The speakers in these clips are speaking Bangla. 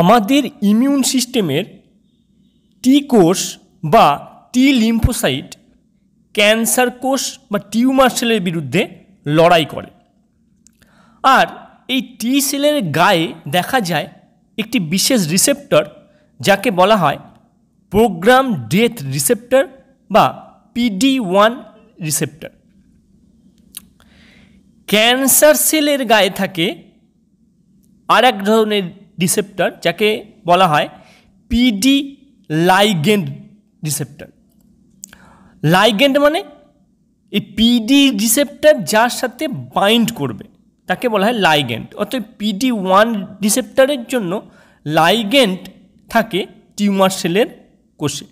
আমাদের ইমিউন সিস্টেমের টি কোষ বা টি লিম্ফোসাইট ক্যান্সার কোষ বা টিউমার সেলের বিরুদ্ধে লড়াই করে আর এই টি সেলের গায়ে দেখা যায় একটি বিশেষ রিসেপ্টর যাকে বলা হয় প্রোগ্রাম ডেথ রিসেপ্টর বা পিডি ওয়ান রিসেপ্টর ক্যান্সার সেলের গায়ে থাকে আর এক ধরনের ডিসেপ্টার যাকে বলা হয় পিডি লাইগেন্ড ডিসেপ্টার লাইগেন্ড মানে এই পিডি ডিসেপ্টার যার সাথে বাইন্ড করবে তাকে বলা হয় লাইগেন্ট অর্থাৎ পিডি ওয়ান ডিসেপ্টারের জন্য লাইগেন্ট থাকে টিউমার সেলের কোষে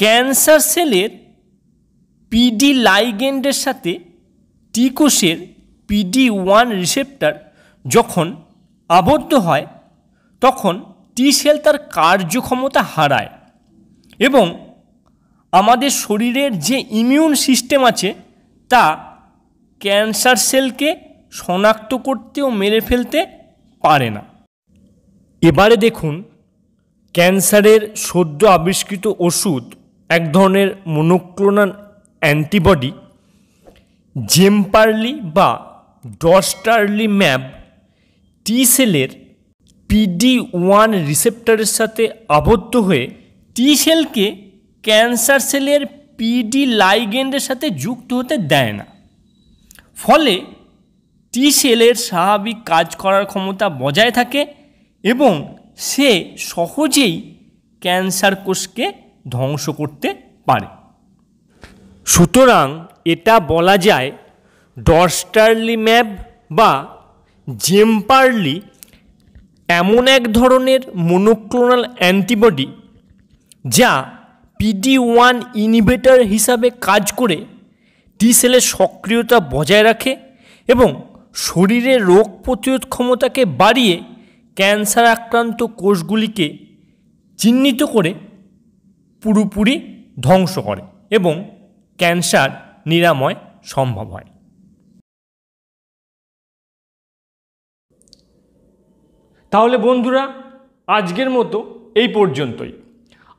ক্যান্সার সেলের পিডি লাইগেন্ডের সাথে টি কোষের পিডি ওয়ান রিসেপ্টার যখন আবদ্ধ হয় তখন টি সেল তার কার্যক্ষমতা হারায় এবং আমাদের শরীরের যে ইমিউন সিস্টেম আছে তা ক্যান্সার সেলকে শনাক্ত করতে ও মেরে ফেলতে পারে না এবারে দেখুন ক্যান্সারের সদ্য আবিষ্কৃত ওষুধ এক ধরনের মনোক্লোনাল অ্যান্টিবডি জেমপার্লি বা ডস্টারলি ম্যাব টি সেলের পিডি ওয়ান রিসেপ্টরের সাথে আবদ্ধ হয়ে টি সেলকে ক্যান্সার সেলের পিডি লাইগেন্ডের সাথে যুক্ত হতে দেয় না ফলে টি সেলের স্বাভাবিক কাজ করার ক্ষমতা বজায় থাকে এবং সে সহজেই ক্যান্সার কোষকে ধ্বংস করতে পারে সুতরাং এটা বলা যায় ডস্টার্লি ম্যাপ বা জেম্পারলি এমন এক ধরনের মনোক্লোনাল অ্যান্টিবডি যা পিডি ওয়ান ইনিভেটার হিসাবে কাজ করে টি সেলের সক্রিয়তা বজায় রাখে এবং শরীরে রোগ প্রতিরোধ ক্ষমতাকে বাড়িয়ে ক্যান্সার আক্রান্ত কোষগুলিকে চিহ্নিত করে পুরোপুরি ধ্বংস করে এবং ক্যান্সার নিরাময় সম্ভব হয় তাহলে বন্ধুরা আজকের মতো এই পর্যন্তই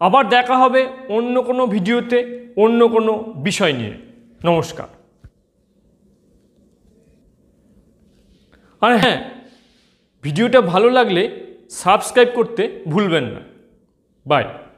আবার দেখা হবে অন্য কোনো ভিডিওতে অন্য কোনো বিষয় নিয়ে নমস্কার আর হ্যাঁ ভিডিওটা ভালো লাগলে সাবস্ক্রাইব করতে ভুলবেন না বাই